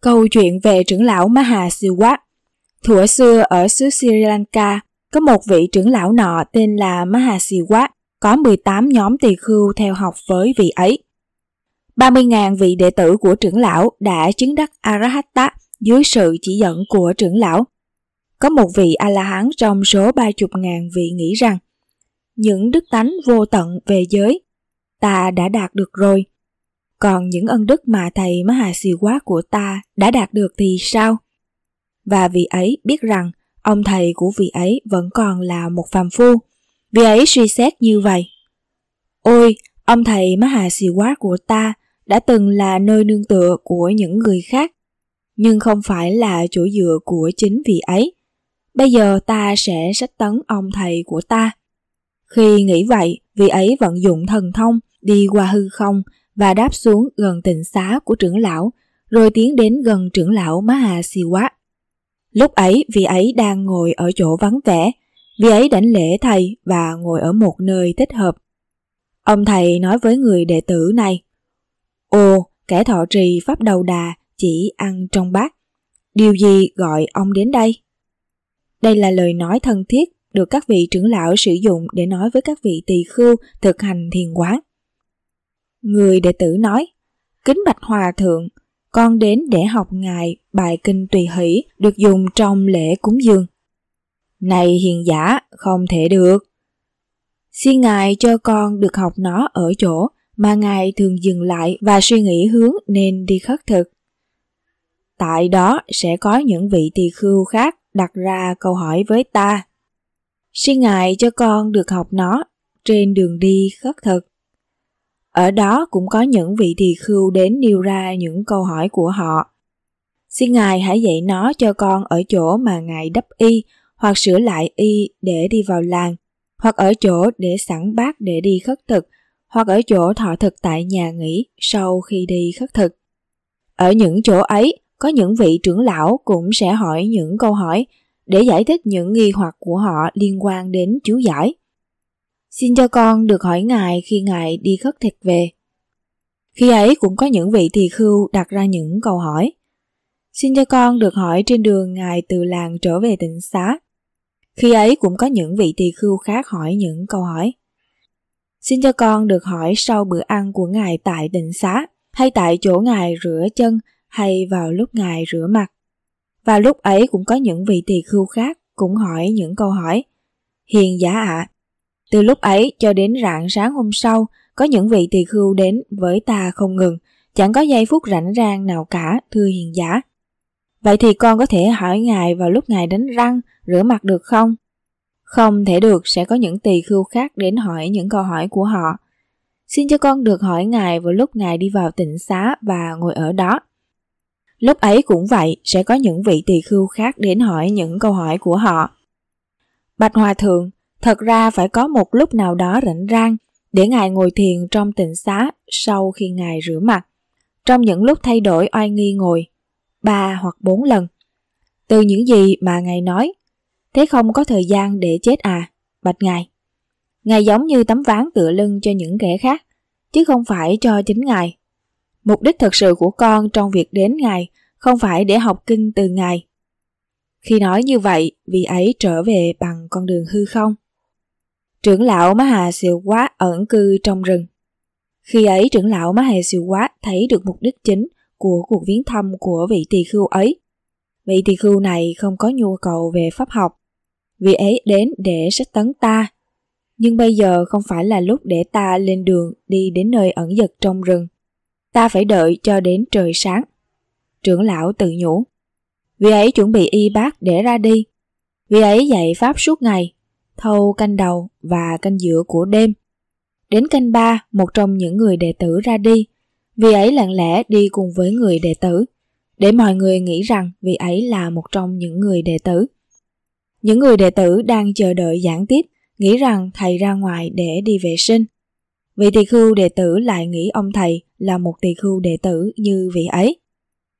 Câu chuyện về trưởng lão Maha Siwa. Thuở xưa ở xứ Sri Lanka, có một vị trưởng lão nọ tên là Maha Siwa, có 18 nhóm tỳ khưu theo học với vị ấy. 30.000 vị đệ tử của trưởng lão đã chứng đắc Arahatta dưới sự chỉ dẫn của trưởng lão. Có một vị A-la-hán trong số 30.000 vị nghĩ rằng những đức tánh vô tận về giới, ta đã đạt được rồi, còn những ân đức mà thầy Maha Sì Quá của ta đã đạt được thì sao? Và vị ấy biết rằng ông thầy của vị ấy vẫn còn là một phàm phu. Vị ấy suy xét như vậy. Ôi, ông thầy Maha Sì Quá của ta đã từng là nơi nương tựa của những người khác, nhưng không phải là chỗ dựa của chính vị ấy. Bây giờ ta sẽ sách tấn ông thầy của ta. Khi nghĩ vậy, vị ấy vận dụng thần thông, đi qua hư không và đáp xuống gần tịnh xá của trưởng lão, rồi tiến đến gần trưởng lão Hà Si Siwa. Lúc ấy, vị ấy đang ngồi ở chỗ vắng vẻ, vị ấy đảnh lễ thầy và ngồi ở một nơi thích hợp. Ông thầy nói với người đệ tử này, Ồ, kẻ thọ trì pháp đầu đà chỉ ăn trong bát. Điều gì gọi ông đến đây? Đây là lời nói thân thiết được các vị trưởng lão sử dụng để nói với các vị tỳ khưu thực hành thiền quán. Người đệ tử nói, Kính Bạch Hòa Thượng, con đến để học Ngài bài kinh tùy hỷ được dùng trong lễ cúng dường. Này hiền giả, không thể được. Xin Ngài cho con được học nó ở chỗ mà Ngài thường dừng lại và suy nghĩ hướng nên đi khất thực. Tại đó sẽ có những vị tỳ khưu khác đặt ra câu hỏi với ta. Xin Ngài cho con được học nó trên đường đi khất thực. Ở đó cũng có những vị tỳ khưu đến nêu ra những câu hỏi của họ. Xin Ngài hãy dạy nó cho con ở chỗ mà Ngài đắp y, hoặc sửa lại y để đi vào làng, hoặc ở chỗ để sẵn bát để đi khất thực, hoặc ở chỗ thọ thực tại nhà nghỉ sau khi đi khất thực. Ở những chỗ ấy, có những vị trưởng lão cũng sẽ hỏi những câu hỏi để giải thích những nghi hoặc của họ liên quan đến chú giải. Xin cho con được hỏi ngài khi ngài đi khất thực về. Khi ấy cũng có những vị tỳ khưu đặt ra những câu hỏi. Xin cho con được hỏi trên đường ngài từ làng trở về tỉnh xá. Khi ấy cũng có những vị tỳ khưu khác hỏi những câu hỏi. Xin cho con được hỏi sau bữa ăn của ngài tại tỉnh xá, hay tại chỗ ngài rửa chân, hay vào lúc ngài rửa mặt. Và lúc ấy cũng có những vị tỳ khưu khác cũng hỏi những câu hỏi. Hiền giả ạ, à, từ lúc ấy cho đến rạng sáng hôm sau, có những vị tỳ khưu đến với ta không ngừng, chẳng có giây phút rảnh rang nào cả, thưa hiền giả. Vậy thì con có thể hỏi ngài vào lúc ngài đánh răng, rửa mặt được không? Không thể được, sẽ có những tỳ khưu khác đến hỏi những câu hỏi của họ. Xin cho con được hỏi ngài vào lúc ngài đi vào tịnh xá và ngồi ở đó. Lúc ấy cũng vậy, sẽ có những vị tỳ khưu khác đến hỏi những câu hỏi của họ. Bạch Hòa Thượng, Thật ra phải có một lúc nào đó rảnh rang để Ngài ngồi thiền trong tịnh xá sau khi Ngài rửa mặt. Trong những lúc thay đổi oai nghi ngồi, ba hoặc bốn lần. Từ những gì mà Ngài nói, thế không có thời gian để chết à, bạch Ngài. Ngài giống như tấm ván tựa lưng cho những kẻ khác, chứ không phải cho chính Ngài. Mục đích thật sự của con trong việc đến Ngài không phải để học kinh từ Ngài. Khi nói như vậy, vì ấy trở về bằng con đường hư không trưởng lão Má Hà Siêu Quá ẩn cư trong rừng. Khi ấy trưởng lão Má Hà Siêu Quá thấy được mục đích chính của cuộc viếng thăm của vị tỳ khưu ấy. Vị tỳ khưu này không có nhu cầu về pháp học, vì ấy đến để sách tấn ta. Nhưng bây giờ không phải là lúc để ta lên đường đi đến nơi ẩn giật trong rừng. Ta phải đợi cho đến trời sáng. Trưởng lão tự nhủ. Vì ấy chuẩn bị y bác để ra đi. Vì ấy dạy pháp suốt ngày thâu canh đầu và canh giữa của đêm. Đến canh ba, một trong những người đệ tử ra đi, vì ấy lặng lẽ đi cùng với người đệ tử, để mọi người nghĩ rằng vị ấy là một trong những người đệ tử. Những người đệ tử đang chờ đợi giảng tiếp, nghĩ rằng thầy ra ngoài để đi vệ sinh. Vị tỳ khưu đệ tử lại nghĩ ông thầy là một tỳ khưu đệ tử như vị ấy.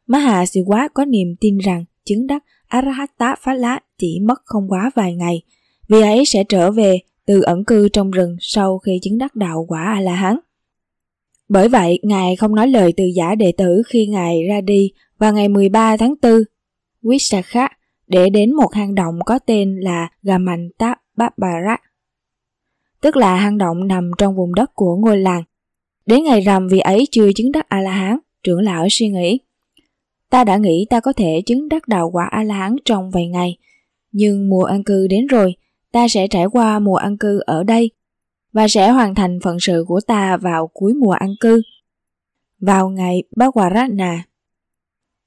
Má Hạ Siwa có niềm tin rằng chứng đắc Arahatta Phá Lá chỉ mất không quá vài ngày vì ấy sẽ trở về từ ẩn cư trong rừng sau khi chứng đắc đạo quả A-la-hán. Bởi vậy, Ngài không nói lời từ giả đệ tử khi Ngài ra đi vào ngày 13 tháng 4, Wishakha, để đến một hang động có tên là Gamanta Babarat, tức là hang động nằm trong vùng đất của ngôi làng. Đến ngày rằm vì ấy chưa chứng đắc A-la-hán, trưởng lão suy nghĩ. Ta đã nghĩ ta có thể chứng đắc đạo quả A-la-hán trong vài ngày, nhưng mùa an cư đến rồi – ta sẽ trải qua mùa ăn cư ở đây và sẽ hoàn thành phận sự của ta vào cuối mùa ăn cư. Vào ngày Bhagwaratna.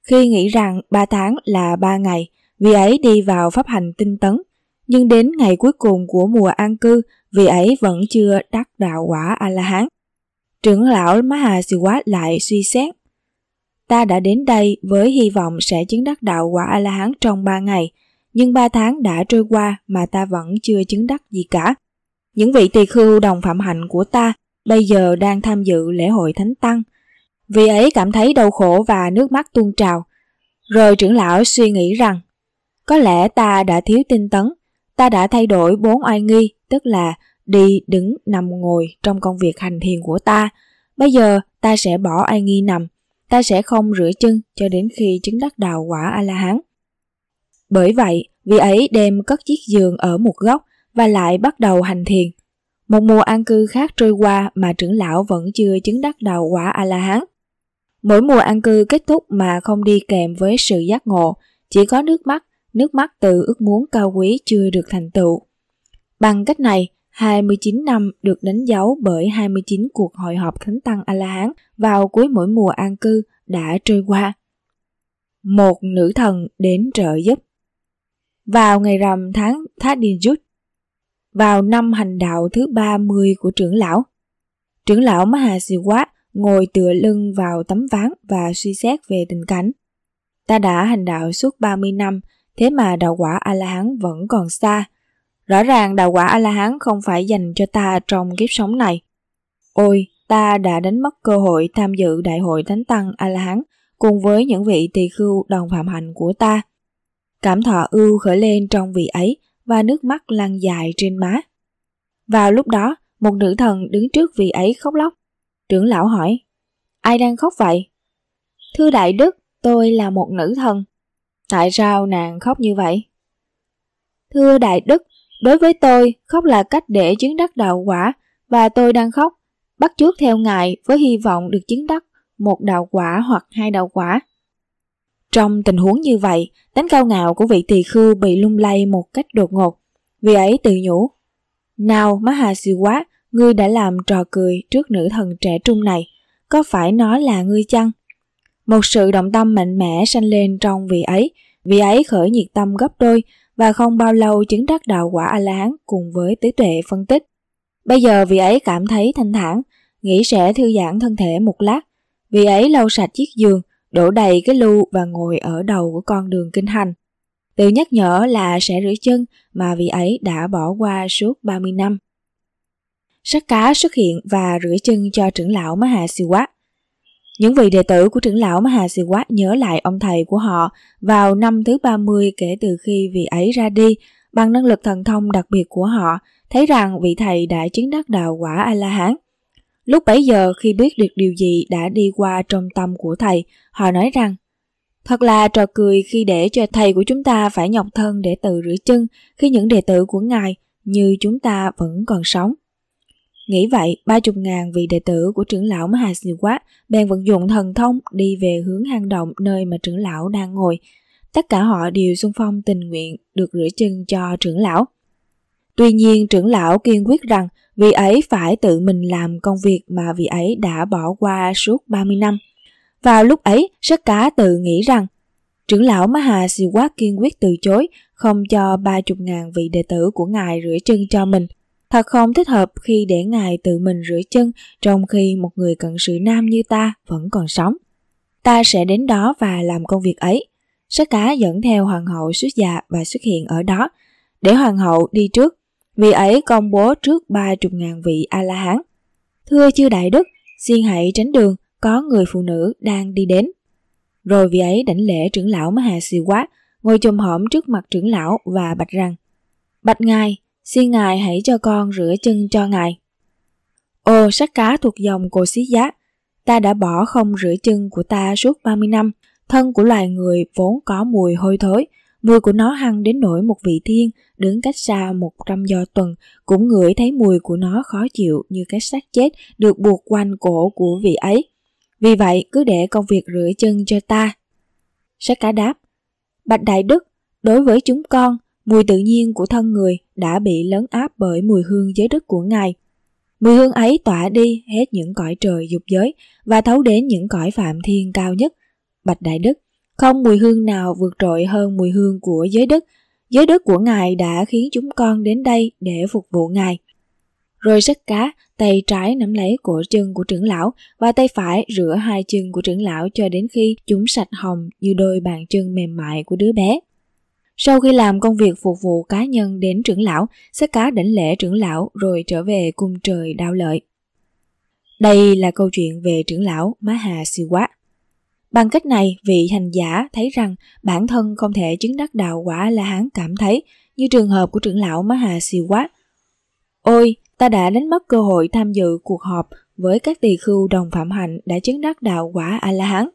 Khi nghĩ rằng 3 tháng là 3 ngày, vị ấy đi vào pháp hành tinh tấn, nhưng đến ngày cuối cùng của mùa an cư, vị ấy vẫn chưa đắc đạo quả A-la-hán. Trưởng lão Mahasiwa lại suy xét. Ta đã đến đây với hy vọng sẽ chứng đắc đạo quả A-la-hán trong 3 ngày, nhưng 3 tháng đã trôi qua mà ta vẫn chưa chứng đắc gì cả. Những vị tỳ khưu đồng phạm hạnh của ta bây giờ đang tham dự lễ hội Thánh Tăng. Vì ấy cảm thấy đau khổ và nước mắt tuôn trào. Rồi trưởng lão suy nghĩ rằng, có lẽ ta đã thiếu tinh tấn, ta đã thay đổi bốn oai nghi, tức là đi, đứng, nằm, ngồi trong công việc hành thiền của ta. Bây giờ ta sẽ bỏ oai nghi nằm, ta sẽ không rửa chân cho đến khi chứng đắc đạo quả A-la-hán. Bởi vậy, vị ấy đem cất chiếc giường ở một góc và lại bắt đầu hành thiền. Một mùa an cư khác trôi qua mà trưởng lão vẫn chưa chứng đắc đạo quả A-la-hán. Mỗi mùa an cư kết thúc mà không đi kèm với sự giác ngộ, chỉ có nước mắt, nước mắt từ ước muốn cao quý chưa được thành tựu. Bằng cách này, 29 năm được đánh dấu bởi 29 cuộc hội họp Thánh Tăng A-la-hán vào cuối mỗi mùa an cư đã trôi qua. Một nữ thần đến trợ giúp vào ngày rằm tháng Thadinjut, vào năm hành đạo thứ 30 của trưởng lão. Trưởng lão Mahasiwa ngồi tựa lưng vào tấm ván và suy xét về tình cảnh. Ta đã hành đạo suốt 30 năm, thế mà đạo quả A-la-hán vẫn còn xa. Rõ ràng đạo quả A-la-hán không phải dành cho ta trong kiếp sống này. Ôi, ta đã đánh mất cơ hội tham dự đại hội thánh tăng A-la-hán cùng với những vị tỳ khưu đồng phạm hạnh của ta. Cảm thọ ưu khởi lên trong vị ấy và nước mắt lan dài trên má. Vào lúc đó, một nữ thần đứng trước vị ấy khóc lóc. Trưởng lão hỏi, ai đang khóc vậy? Thưa đại đức, tôi là một nữ thần. Tại sao nàng khóc như vậy? Thưa đại đức, đối với tôi, khóc là cách để chứng đắc đạo quả và tôi đang khóc, bắt chước theo ngài với hy vọng được chứng đắc một đạo quả hoặc hai đạo quả. Trong tình huống như vậy, tính cao ngạo của vị tỳ khư bị lung lay một cách đột ngột. Vì ấy tự nhủ, Nào má hà quá, ngươi đã làm trò cười trước nữ thần trẻ trung này, có phải nó là ngươi chăng? Một sự động tâm mạnh mẽ sanh lên trong vị ấy, vị ấy khởi nhiệt tâm gấp đôi và không bao lâu chứng đắc đạo quả A-la-hán cùng với tứ tuệ phân tích. Bây giờ vị ấy cảm thấy thanh thản, nghĩ sẽ thư giãn thân thể một lát. Vị ấy lau sạch chiếc giường, đổ đầy cái lu và ngồi ở đầu của con đường kinh hành. Từ nhắc nhở là sẽ rửa chân mà vị ấy đã bỏ qua suốt 30 năm. Sắc cá xuất hiện và rửa chân cho trưởng lão Maha Siwa. Những vị đệ tử của trưởng lão Maha Siwa nhớ lại ông thầy của họ vào năm thứ 30 kể từ khi vị ấy ra đi bằng năng lực thần thông đặc biệt của họ, thấy rằng vị thầy đã chứng đắc đạo quả A-la-hán. Lúc bấy giờ khi biết được điều gì đã đi qua trong tâm của thầy, họ nói rằng Thật là trò cười khi để cho thầy của chúng ta phải nhọc thân để tự rửa chân khi những đệ tử của ngài như chúng ta vẫn còn sống. Nghĩ vậy, ba chục ngàn vị đệ tử của trưởng lão Mahasiwa bèn vận dụng thần thông đi về hướng hang động nơi mà trưởng lão đang ngồi. Tất cả họ đều xung phong tình nguyện được rửa chân cho trưởng lão. Tuy nhiên trưởng lão kiên quyết rằng vì ấy phải tự mình làm công việc mà vị ấy đã bỏ qua suốt 30 năm. Vào lúc ấy, Sắc Cá tự nghĩ rằng Trưởng lão Maha quá kiên quyết từ chối, không cho 30.000 vị đệ tử của ngài rửa chân cho mình. Thật không thích hợp khi để ngài tự mình rửa chân trong khi một người cận sự nam như ta vẫn còn sống. Ta sẽ đến đó và làm công việc ấy. Sắc cá dẫn theo hoàng hậu xuất dạ và xuất hiện ở đó, để hoàng hậu đi trước vì ấy công bố trước ba chục ngàn vị A-la-hán. Thưa chư đại đức, xin hãy tránh đường, có người phụ nữ đang đi đến. Rồi vị ấy đảnh lễ trưởng lão Maha Sì Quát, ngồi chùm hõm trước mặt trưởng lão và bạch rằng, Bạch ngài, xin ngài hãy cho con rửa chân cho ngài. Ô sắc cá thuộc dòng cổ xí giá, ta đã bỏ không rửa chân của ta suốt 30 năm, thân của loài người vốn có mùi hôi thối, Mùi của nó hăng đến nỗi một vị thiên đứng cách xa một trăm do tuần cũng ngửi thấy mùi của nó khó chịu như cái xác chết được buộc quanh cổ của vị ấy. Vì vậy, cứ để công việc rửa chân cho ta. Sát cá đáp, Bạch Đại Đức, đối với chúng con, mùi tự nhiên của thân người đã bị lấn áp bởi mùi hương giới đức của Ngài. Mùi hương ấy tỏa đi hết những cõi trời dục giới và thấu đến những cõi phạm thiên cao nhất. Bạch Đại Đức, không mùi hương nào vượt trội hơn mùi hương của giới đức. Giới đức của Ngài đã khiến chúng con đến đây để phục vụ Ngài. Rồi rách cá, tay trái nắm lấy cổ chân của trưởng lão và tay phải rửa hai chân của trưởng lão cho đến khi chúng sạch hồng như đôi bàn chân mềm mại của đứa bé. Sau khi làm công việc phục vụ cá nhân đến trưởng lão, sách cá đảnh lễ trưởng lão rồi trở về cung trời đao lợi. Đây là câu chuyện về trưởng lão Maha Siwa. Bằng cách này, vị hành giả thấy rằng bản thân không thể chứng đắc đạo quả là hắn cảm thấy, như trường hợp của trưởng lão hà siêu Siwa. Ôi, ta đã đánh mất cơ hội tham dự cuộc họp với các tỳ khưu đồng phạm hạnh đã chứng đắc đạo quả A-la-hán.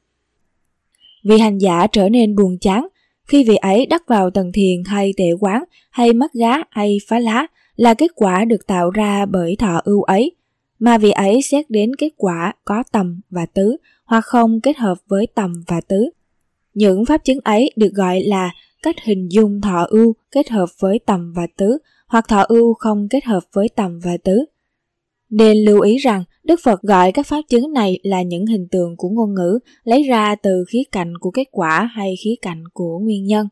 Vị hành giả trở nên buồn chán khi vị ấy đắc vào tầng thiền hay tệ quán hay mắt gá hay phá lá là kết quả được tạo ra bởi thọ ưu ấy, mà vị ấy xét đến kết quả có tầm và tứ hoặc không kết hợp với tầm và tứ. Những pháp chứng ấy được gọi là cách hình dung thọ ưu kết hợp với tầm và tứ hoặc thọ ưu không kết hợp với tầm và tứ. Nên lưu ý rằng Đức Phật gọi các pháp chứng này là những hình tượng của ngôn ngữ lấy ra từ khía cạnh của kết quả hay khía cạnh của nguyên nhân.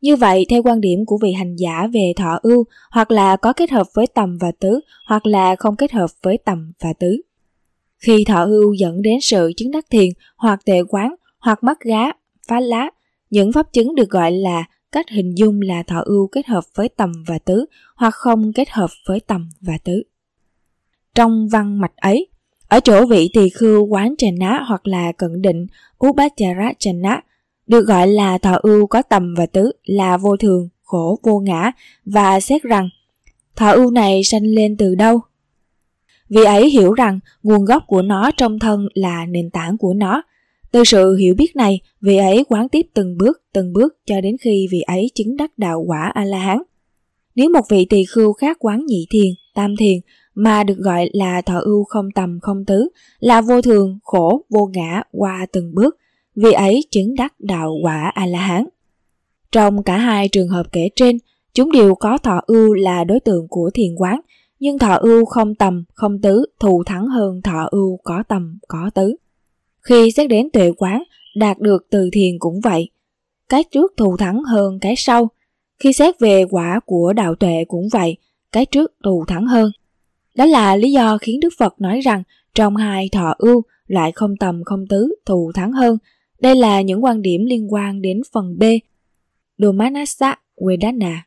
Như vậy, theo quan điểm của vị hành giả về thọ ưu, hoặc là có kết hợp với tầm và tứ, hoặc là không kết hợp với tầm và tứ. Khi thọ ưu dẫn đến sự chứng đắc thiền hoặc tệ quán hoặc mất gá, phá lá, những pháp chứng được gọi là cách hình dung là thọ ưu kết hợp với tầm và tứ hoặc không kết hợp với tầm và tứ. Trong văn mạch ấy, ở chỗ vị tỳ khư quán trà ná hoặc là cận định Upachara trà ná, được gọi là thọ ưu có tầm và tứ là vô thường, khổ, vô ngã và xét rằng thọ ưu này sanh lên từ đâu vì ấy hiểu rằng nguồn gốc của nó trong thân là nền tảng của nó từ sự hiểu biết này vị ấy quán tiếp từng bước từng bước cho đến khi vị ấy chứng đắc đạo quả a la hán nếu một vị tỳ khưu khác quán nhị thiền tam thiền mà được gọi là thọ ưu không tầm không tứ là vô thường khổ vô ngã qua từng bước vị ấy chứng đắc đạo quả a la hán trong cả hai trường hợp kể trên chúng đều có thọ ưu là đối tượng của thiền quán nhưng thọ ưu không tầm, không tứ thù thắng hơn thọ ưu có tầm, có tứ. Khi xét đến tuệ quán, đạt được từ thiền cũng vậy. Cái trước thù thắng hơn cái sau. Khi xét về quả của đạo tuệ cũng vậy, cái trước thù thắng hơn. Đó là lý do khiến Đức Phật nói rằng trong hai thọ ưu, loại không tầm không tứ thù thắng hơn. Đây là những quan điểm liên quan đến phần B. Domanasa Vedana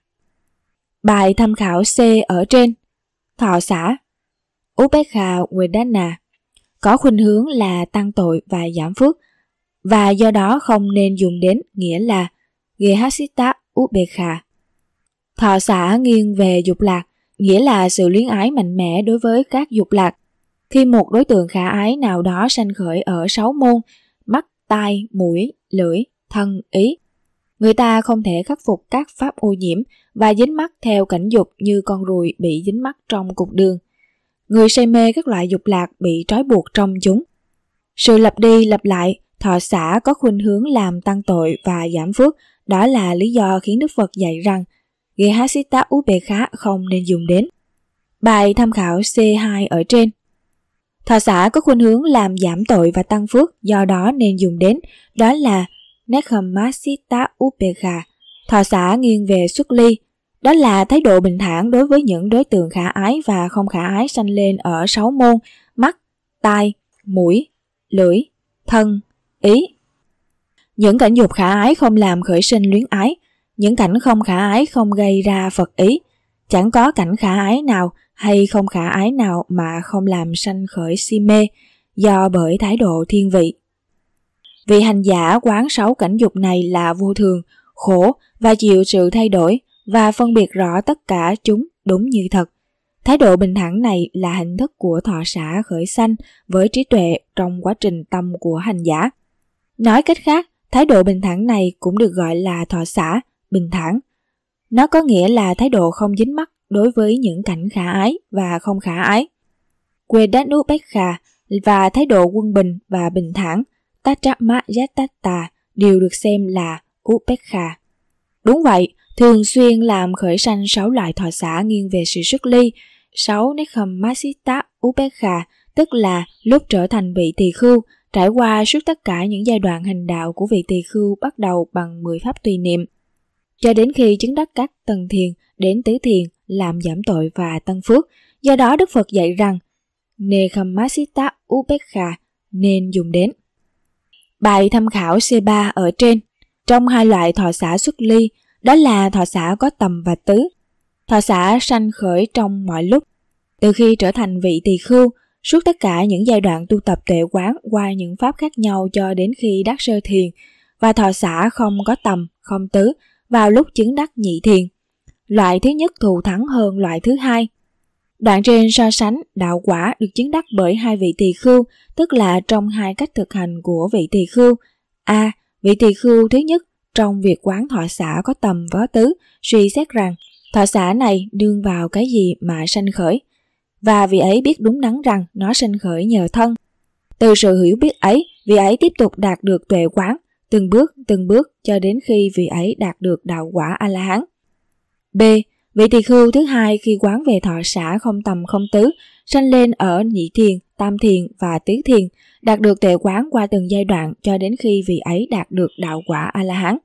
Bài tham khảo C ở trên thọ xã, Upekha Wedana, có khuynh hướng là tăng tội và giảm phước, và do đó không nên dùng đến nghĩa là Gehasita Upekha. Thọ xã nghiêng về dục lạc, nghĩa là sự luyến ái mạnh mẽ đối với các dục lạc. Khi một đối tượng khả ái nào đó sanh khởi ở sáu môn, mắt, tai, mũi, lưỡi, thân, ý, Người ta không thể khắc phục các pháp ô nhiễm và dính mắt theo cảnh dục như con ruồi bị dính mắt trong cục đường. Người say mê các loại dục lạc bị trói buộc trong chúng. Sự lặp đi lặp lại, thọ xã có khuynh hướng làm tăng tội và giảm phước, đó là lý do khiến Đức Phật dạy rằng Gehasita Upekkha không nên dùng đến. Bài tham khảo C2 ở trên. Thọ xã có khuynh hướng làm giảm tội và tăng phước, do đó nên dùng đến, đó là Nekhamasita Upega, thọ xã nghiêng về xuất ly. Đó là thái độ bình thản đối với những đối tượng khả ái và không khả ái sanh lên ở sáu môn mắt, tai, mũi, lưỡi, thân, ý. Những cảnh dục khả ái không làm khởi sinh luyến ái, những cảnh không khả ái không gây ra Phật ý. Chẳng có cảnh khả ái nào hay không khả ái nào mà không làm sanh khởi si mê, do bởi thái độ thiên vị. Vì hành giả quán sáu cảnh dục này là vô thường, khổ và chịu sự thay đổi và phân biệt rõ tất cả chúng đúng như thật. Thái độ bình thản này là hình thức của thọ xã khởi sanh với trí tuệ trong quá trình tâm của hành giả. Nói cách khác, thái độ bình thản này cũng được gọi là thọ xã, bình thản. Nó có nghĩa là thái độ không dính mắc đối với những cảnh khả ái và không khả ái. Quê đá núi Bách Khà và thái độ quân bình và bình thản – Tatrama Yatatta đều được xem là Upekha. Đúng vậy, thường xuyên làm khởi sanh sáu loại thọ xã nghiêng về sự xuất ly, sáu Nekham Masita Upekha, tức là lúc trở thành vị tỳ khưu, trải qua suốt tất cả những giai đoạn hành đạo của vị tỳ khưu bắt đầu bằng 10 pháp tùy niệm, cho đến khi chứng đắc các tầng thiền đến tứ thiền làm giảm tội và tăng phước. Do đó Đức Phật dạy rằng Nekhamasita Upekha nên dùng đến. Bài tham khảo C3 ở trên, trong hai loại thọ xã xuất ly, đó là thọ xã có tầm và tứ. Thọ xã sanh khởi trong mọi lúc, từ khi trở thành vị tỳ khưu, suốt tất cả những giai đoạn tu tập tệ quán qua những pháp khác nhau cho đến khi đắc sơ thiền, và thọ xã không có tầm, không tứ, vào lúc chứng đắc nhị thiền. Loại thứ nhất thù thắng hơn loại thứ hai, Đoạn trên so sánh đạo quả được chứng đắc bởi hai vị tỳ khưu, tức là trong hai cách thực hành của vị tỳ khưu. A. Vị tỳ khưu thứ nhất, trong việc quán thọ xã có tầm vó tứ, suy xét rằng thọ xã này đương vào cái gì mà sanh khởi. Và vị ấy biết đúng đắn rằng nó sanh khởi nhờ thân. Từ sự hiểu biết ấy, vị ấy tiếp tục đạt được tuệ quán, từng bước từng bước cho đến khi vị ấy đạt được đạo quả A-la-hán. B. Vị tỳ khưu thứ hai khi quán về thọ xã không tầm không tứ, sanh lên ở nhị thiền, tam thiền và tứ thiền, đạt được tệ quán qua từng giai đoạn cho đến khi vị ấy đạt được đạo quả A-la-hán.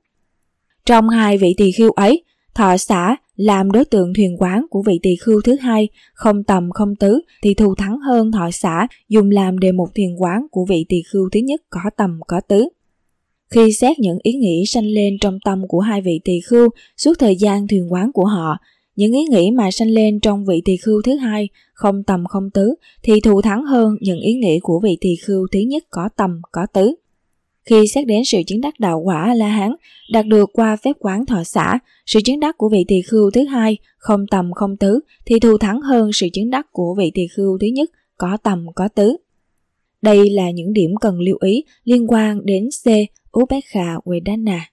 Trong hai vị tỳ khưu ấy, thọ xã làm đối tượng thuyền quán của vị tỳ khưu thứ hai không tầm không tứ thì thu thắng hơn thọ xã dùng làm đề mục thiền quán của vị tỳ khưu thứ nhất có tầm có tứ khi xét những ý nghĩ sanh lên trong tâm của hai vị tỳ khưu suốt thời gian thuyền quán của họ những ý nghĩ mà sanh lên trong vị tỳ khưu thứ hai không tầm không tứ thì thù thắng hơn những ý nghĩ của vị tỳ khưu thứ nhất có tầm có tứ. Khi xét đến sự chứng đắc đạo quả La Hán đạt được qua phép quán thọ xã, sự chứng đắc của vị tỳ khưu thứ hai không tầm không tứ thì thù thắng hơn sự chứng đắc của vị tỳ khưu thứ nhất có tầm có tứ. Đây là những điểm cần lưu ý liên quan đến C. Ubekha Vedana.